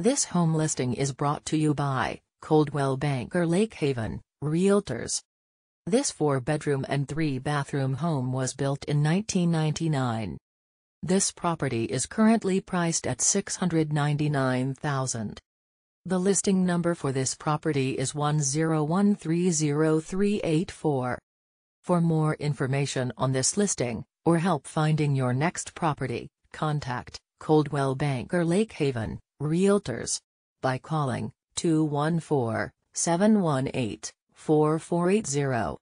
This home listing is brought to you by Coldwell Banker Lake Haven, Realtors. This four-bedroom and three-bathroom home was built in 1999. This property is currently priced at $699,000. The listing number for this property is 10130384. For more information on this listing, or help finding your next property, contact Coldwell Banker Lake Haven. Realtors. By calling 214 718 4480